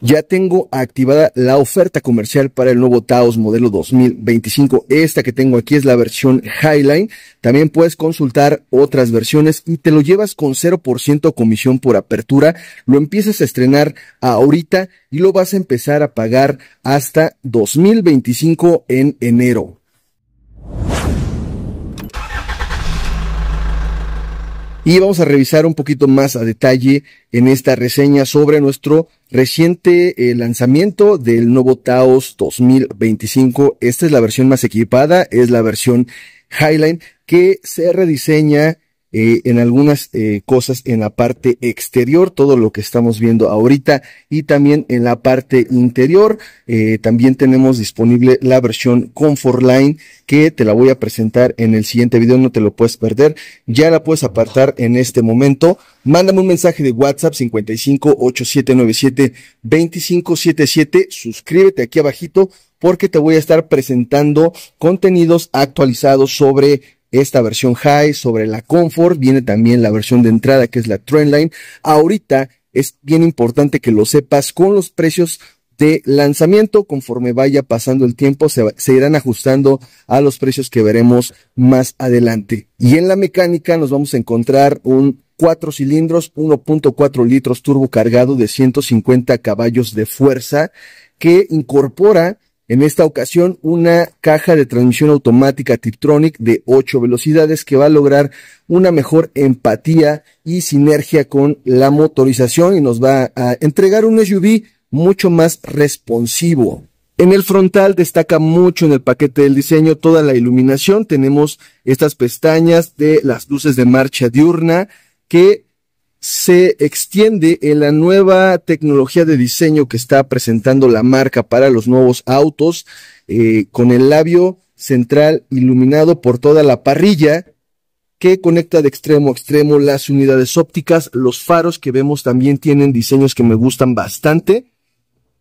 ya tengo activada la oferta comercial para el nuevo Taos modelo 2025. Esta que tengo aquí es la versión Highline. También puedes consultar otras versiones y te lo llevas con 0% comisión por apertura. Lo empiezas a estrenar ahorita y lo vas a empezar a pagar hasta 2025 en enero. y vamos a revisar un poquito más a detalle en esta reseña sobre nuestro reciente eh, lanzamiento del nuevo Taos 2025. Esta es la versión más equipada, es la versión Highline que se rediseña eh, en algunas eh, cosas en la parte exterior, todo lo que estamos viendo ahorita, y también en la parte interior. Eh, también tenemos disponible la versión Line que te la voy a presentar en el siguiente video, no te lo puedes perder. Ya la puedes apartar en este momento. Mándame un mensaje de WhatsApp 55 2577. Suscríbete aquí abajito porque te voy a estar presentando contenidos actualizados sobre esta versión High, sobre la Comfort, viene también la versión de entrada que es la Trendline. Ahorita es bien importante que lo sepas con los precios de lanzamiento. Conforme vaya pasando el tiempo, se, irán ajustando a los precios que veremos más adelante. Y en la mecánica nos vamos a encontrar un cuatro cilindros, 1.4 litros turbo cargado de 150 caballos de fuerza que incorpora en esta ocasión, una caja de transmisión automática Tiptronic de 8 velocidades que va a lograr una mejor empatía y sinergia con la motorización y nos va a entregar un SUV mucho más responsivo. En el frontal destaca mucho en el paquete del diseño toda la iluminación. Tenemos estas pestañas de las luces de marcha diurna que se extiende en la nueva tecnología de diseño que está presentando la marca para los nuevos autos, eh, con el labio central iluminado por toda la parrilla que conecta de extremo a extremo las unidades ópticas. Los faros que vemos también tienen diseños que me gustan bastante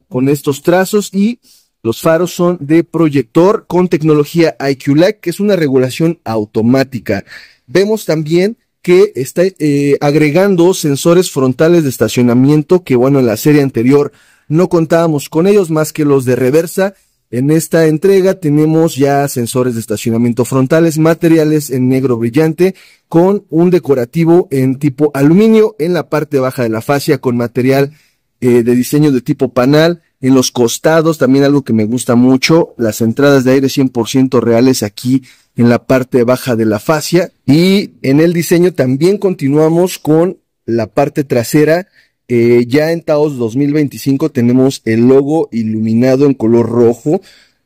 con estos trazos y los faros son de proyector con tecnología IQ-Light, e que es una regulación automática. Vemos también que está eh, agregando sensores frontales de estacionamiento que bueno en la serie anterior no contábamos con ellos más que los de reversa. En esta entrega tenemos ya sensores de estacionamiento frontales, materiales en negro brillante con un decorativo en tipo aluminio en la parte baja de la fascia con material eh, de diseño de tipo panal en los costados, también algo que me gusta mucho, las entradas de aire 100% reales aquí en la parte baja de la fascia. Y en el diseño también continuamos con la parte trasera. Eh, ya en Taos 2025 tenemos el logo iluminado en color rojo,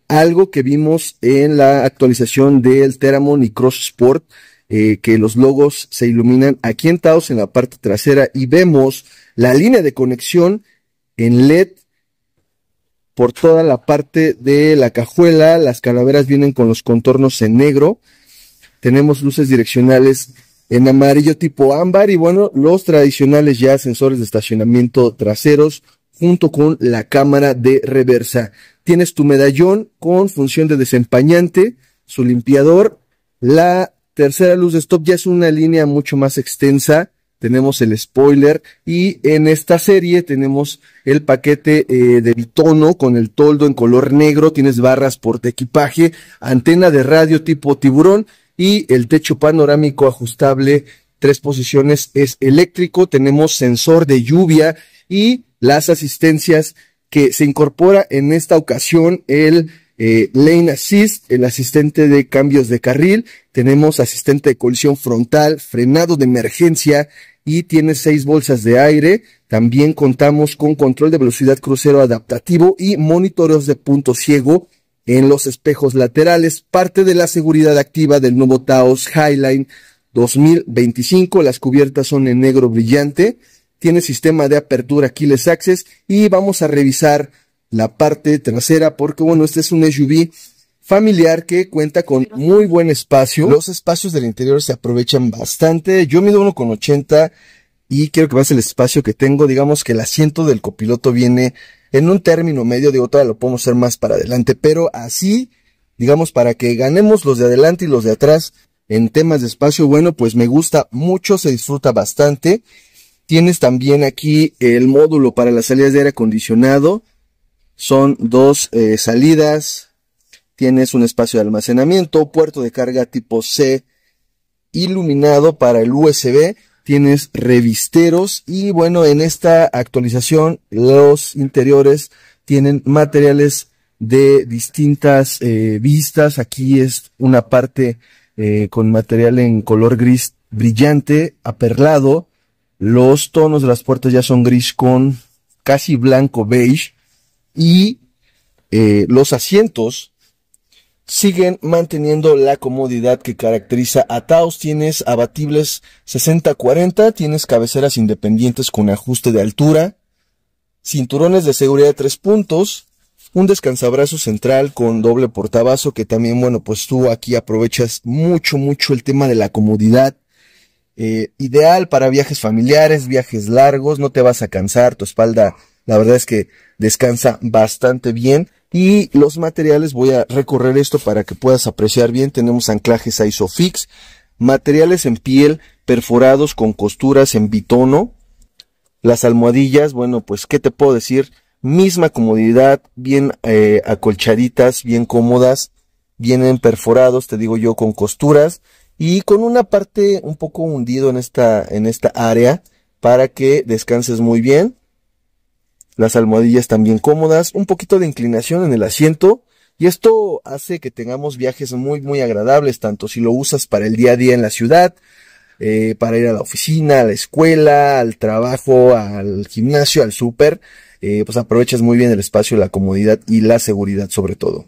algo que vimos en la actualización del Teramon y Cross Sport, eh, que los logos se iluminan aquí en Taos en la parte trasera y vemos la línea de conexión en LED por toda la parte de la cajuela. Las calaveras vienen con los contornos en negro. Tenemos luces direccionales en amarillo tipo ámbar y bueno, los tradicionales ya sensores de estacionamiento traseros junto con la cámara de reversa. Tienes tu medallón con función de desempañante, su limpiador. La tercera luz de stop ya es una línea mucho más extensa tenemos el spoiler y en esta serie tenemos el paquete eh, de bitono con el toldo en color negro, tienes barras por equipaje, antena de radio tipo tiburón y el techo panorámico ajustable, tres posiciones es eléctrico, tenemos sensor de lluvia y las asistencias que se incorpora en esta ocasión el eh, Lane Assist, el asistente de cambios de carril, tenemos asistente de colisión frontal, frenado de emergencia y tiene seis bolsas de aire. También contamos con control de velocidad crucero adaptativo y monitoreos de punto ciego en los espejos laterales, parte de la seguridad activa del nuevo Taos Highline 2025. Las cubiertas son en negro brillante. Tiene sistema de apertura keyless access y vamos a revisar la parte trasera, porque bueno, este es un SUV familiar que cuenta con muy buen espacio. Los espacios del interior se aprovechan bastante. Yo mido uno con 80 y quiero que veas el espacio que tengo. Digamos que el asiento del copiloto viene en un término medio, de otra lo podemos hacer más para adelante, pero así, digamos, para que ganemos los de adelante y los de atrás en temas de espacio, bueno, pues me gusta mucho, se disfruta bastante. Tienes también aquí el módulo para las salidas de aire acondicionado son dos eh, salidas, tienes un espacio de almacenamiento, puerto de carga tipo C iluminado para el USB, tienes revisteros y bueno, en esta actualización los interiores tienen materiales de distintas eh, vistas. Aquí es una parte eh, con material en color gris brillante, aperlado. Los tonos de las puertas ya son gris con casi blanco beige y eh, los asientos siguen manteniendo la comodidad que caracteriza a Taos. Tienes abatibles 60-40, tienes cabeceras independientes con ajuste de altura, cinturones de seguridad de tres puntos, un descansabrazo central con doble portabazo que también, bueno, pues tú aquí aprovechas mucho, mucho el tema de la comodidad. Eh, ideal para viajes familiares, viajes largos, no te vas a cansar, tu espalda la verdad es que descansa bastante bien. Y los materiales, voy a recorrer esto para que puedas apreciar bien. Tenemos anclajes Isofix, materiales en piel perforados con costuras en bitono. Las almohadillas, bueno, pues, ¿qué te puedo decir? Misma comodidad, bien eh, acolchaditas, bien cómodas, vienen perforados, te digo yo, con costuras y con una parte un poco hundido en esta, en esta área para que descanses muy bien. Las almohadillas también cómodas, un poquito de inclinación en el asiento y esto hace que tengamos viajes muy muy agradables, tanto si lo usas para el día a día en la ciudad, eh, para ir a la oficina, a la escuela, al trabajo, al gimnasio, al súper, eh, pues aprovechas muy bien el espacio, la comodidad y la seguridad sobre todo.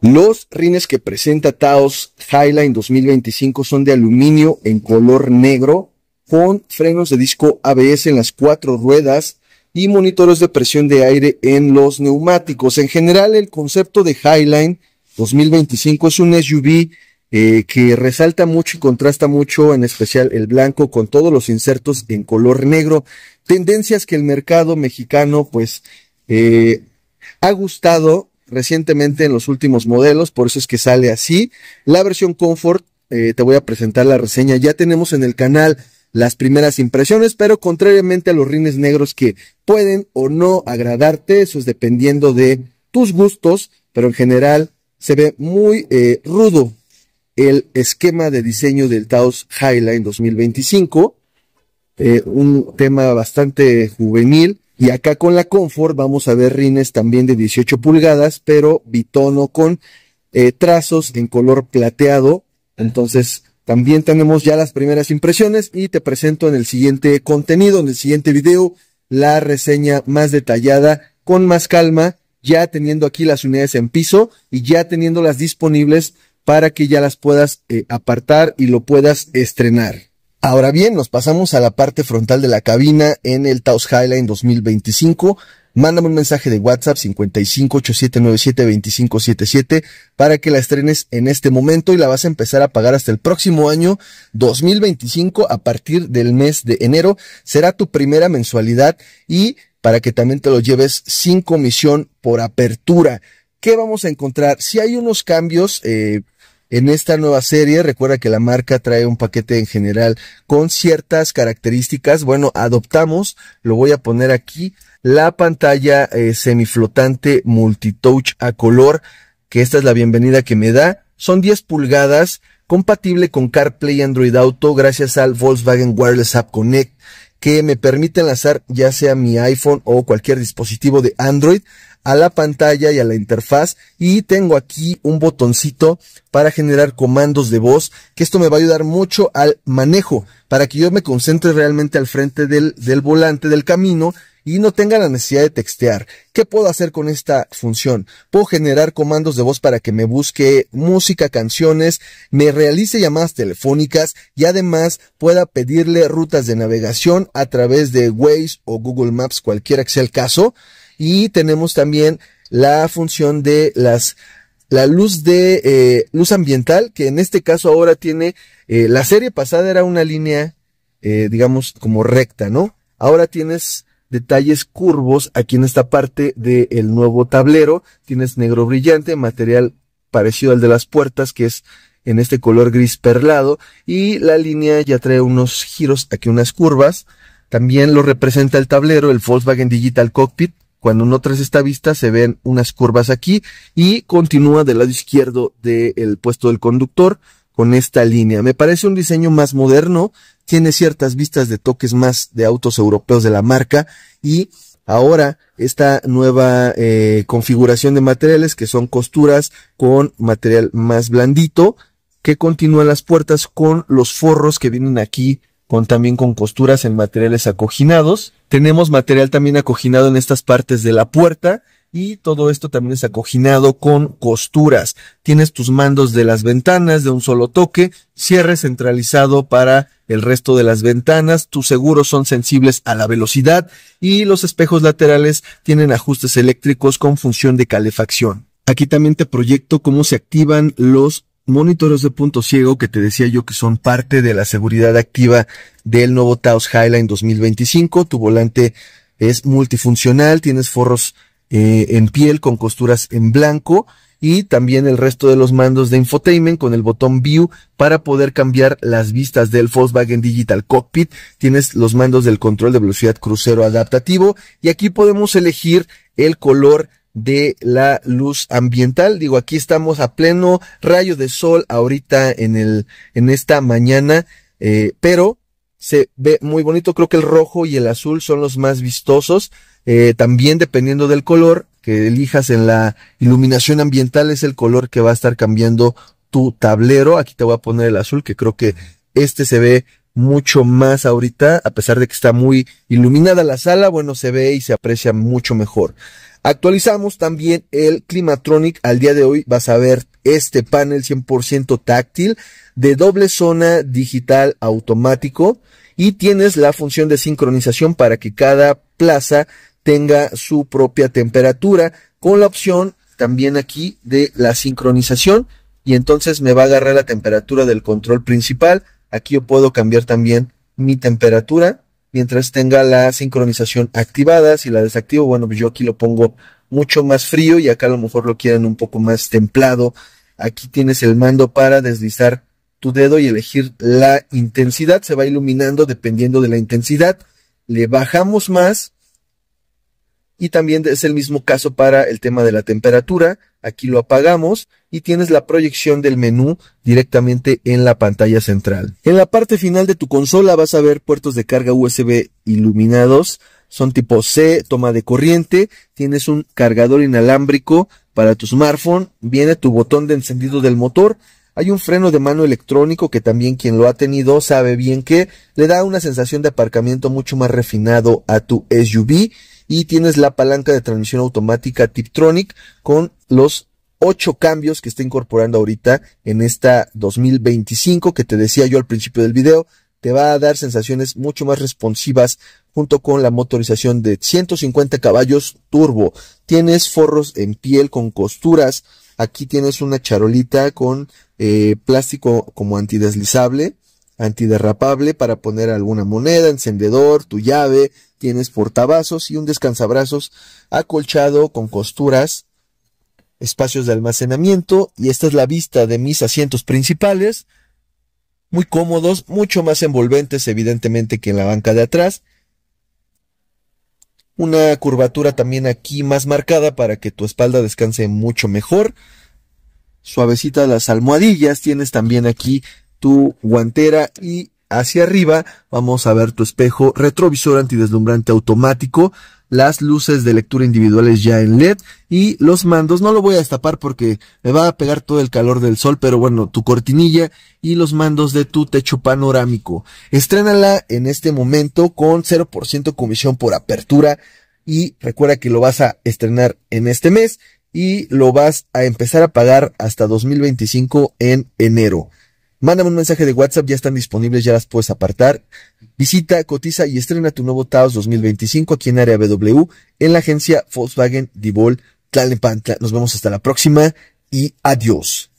Los rines que presenta Taos Highline 2025 son de aluminio en color negro con frenos de disco ABS en las cuatro ruedas y monitores de presión de aire en los neumáticos. En general, el concepto de Highline 2025 es un SUV eh, que resalta mucho y contrasta mucho, en especial el blanco, con todos los insertos en color negro. Tendencias que el mercado mexicano, pues, eh, ha gustado recientemente en los últimos modelos, por eso es que sale así. La versión Comfort, eh, te voy a presentar la reseña, ya tenemos en el canal las primeras impresiones, pero contrariamente a los rines negros que pueden o no agradarte, eso es dependiendo de tus gustos, pero en general se ve muy eh, rudo el esquema de diseño del Taos Highline 2025, eh, un tema bastante juvenil. Y acá con la Comfort vamos a ver rines también de 18 pulgadas, pero bitono con eh, trazos en color plateado. Entonces también tenemos ya las primeras impresiones y te presento en el siguiente contenido, en el siguiente video, la reseña más detallada, con más calma, ya teniendo aquí las unidades en piso y ya teniéndolas disponibles para que ya las puedas eh, apartar y lo puedas estrenar. Ahora bien, nos pasamos a la parte frontal de la cabina en el Taos Highline 2025 mándame un mensaje de WhatsApp 5587972577 para que la estrenes en este momento y la vas a empezar a pagar hasta el próximo año 2025 a partir del mes de enero. Será tu primera mensualidad y para que también te lo lleves sin comisión por apertura. ¿Qué vamos a encontrar? Si hay unos cambios, eh, en esta nueva serie, recuerda que la marca trae un paquete en general con ciertas características. Bueno, adoptamos, lo voy a poner aquí, la pantalla eh, semiflotante multitouch a color, que esta es la bienvenida que me da. Son 10 pulgadas, compatible con CarPlay Android Auto gracias al Volkswagen Wireless App Connect, que me permite enlazar ya sea mi iPhone o cualquier dispositivo de Android a la pantalla y a la interfaz y tengo aquí un botoncito para generar comandos de voz que esto me va a ayudar mucho al manejo para que yo me concentre realmente al frente del, del volante del camino y no tenga la necesidad de textear. ¿Qué puedo hacer con esta función? Puedo generar comandos de voz para que me busque música, canciones, me realice llamadas telefónicas y además pueda pedirle rutas de navegación a través de Waze o Google Maps, cualquiera que sea el caso. Y tenemos también la función de las la luz de eh, luz ambiental que en este caso ahora tiene eh, la serie pasada era una línea eh, digamos como recta no ahora tienes detalles curvos aquí en esta parte del nuevo tablero. Tienes negro brillante, material parecido al de las puertas, que es en este color gris perlado, y la línea ya trae unos giros, aquí unas curvas. También lo representa el tablero, el Volkswagen Digital Cockpit. Cuando no traes esta vista se ven unas curvas aquí y continúa del lado izquierdo del puesto del conductor con esta línea. Me parece un diseño más moderno, tiene ciertas vistas de toques más de autos europeos de la marca y ahora esta nueva eh, configuración de materiales que son costuras con material más blandito que continúan las puertas con los forros que vienen aquí con también con costuras en materiales acoginados. Tenemos material también acoginado en estas partes de la puerta y todo esto también es acoginado con costuras. Tienes tus mandos de las ventanas de un solo toque, cierre centralizado para el resto de las ventanas, tus seguros son sensibles a la velocidad y los espejos laterales tienen ajustes eléctricos con función de calefacción. Aquí también te proyecto cómo se activan los monitores de punto ciego que te decía yo que son parte de la seguridad activa del nuevo Taos Highline 2025. Tu volante es multifuncional, tienes forros eh, en piel con costuras en blanco y también el resto de los mandos de infotainment con el botón view para poder cambiar las vistas del Volkswagen Digital Cockpit. Tienes los mandos del control de velocidad crucero adaptativo y aquí podemos elegir el color de la luz ambiental. Digo, aquí estamos a pleno rayo de sol ahorita en el, en esta mañana, eh, pero se ve muy bonito. Creo que el rojo y el azul son los más vistosos. Eh, también dependiendo del color que elijas en la iluminación ambiental es el color que va a estar cambiando tu tablero. Aquí te voy a poner el azul que creo que este se ve mucho más ahorita, a pesar de que está muy iluminada la sala, bueno, se ve y se aprecia mucho mejor. Actualizamos también el Climatronic. Al día de hoy vas a ver este panel 100% táctil de doble zona digital automático y tienes la función de sincronización para que cada plaza tenga su propia temperatura con la opción también aquí de la sincronización y entonces me va a agarrar la temperatura del control principal. Aquí yo puedo cambiar también mi temperatura mientras tenga la sincronización activada. Si la desactivo, bueno, pues yo aquí lo pongo mucho más frío y acá a lo mejor lo quieren un poco más templado. Aquí tienes el mando para deslizar tu dedo y elegir la intensidad. Se va iluminando dependiendo de la intensidad. Le bajamos más y también es el mismo caso para el tema de la temperatura. Aquí lo apagamos y tienes la proyección del menú directamente en la pantalla central. En la parte final de tu consola vas a ver puertos de carga USB iluminados. Son tipo C, toma de corriente. Tienes un cargador inalámbrico para tu smartphone. Viene tu botón de encendido del motor. Hay un freno de mano electrónico que también quien lo ha tenido sabe bien que le da una sensación de aparcamiento mucho más refinado a tu SUV y tienes la palanca de transmisión automática Tiptronic con los ocho cambios que está incorporando ahorita en esta 2025 que te decía yo al principio del video. Te va a dar sensaciones mucho más responsivas junto con la motorización de 150 caballos turbo. Tienes forros en piel con costuras. Aquí tienes una charolita con eh, plástico como antideslizable antiderrapable para poner alguna moneda, encendedor, tu llave, tienes portavasos y un descansabrazos acolchado con costuras, espacios de almacenamiento y esta es la vista de mis asientos principales, muy cómodos, mucho más envolventes evidentemente que en la banca de atrás. Una curvatura también aquí más marcada para que tu espalda descanse mucho mejor. Suavecita las almohadillas, tienes también aquí tu guantera y hacia arriba vamos a ver tu espejo retrovisor antideslumbrante automático, las luces de lectura individuales ya en LED y los mandos. No lo voy a destapar porque me va a pegar todo el calor del sol, pero bueno, tu cortinilla y los mandos de tu techo panorámico. Estrénala en este momento con 0% comisión por apertura y recuerda que lo vas a estrenar en este mes y lo vas a empezar a pagar hasta 2025 en enero. Mándame un mensaje de WhatsApp, ya están disponibles, ya las puedes apartar. Visita, cotiza y estrena tu nuevo Taos 2025 aquí en Área BW en la agencia Volkswagen Divol Tlalnepantla. Nos vemos hasta la próxima y adiós.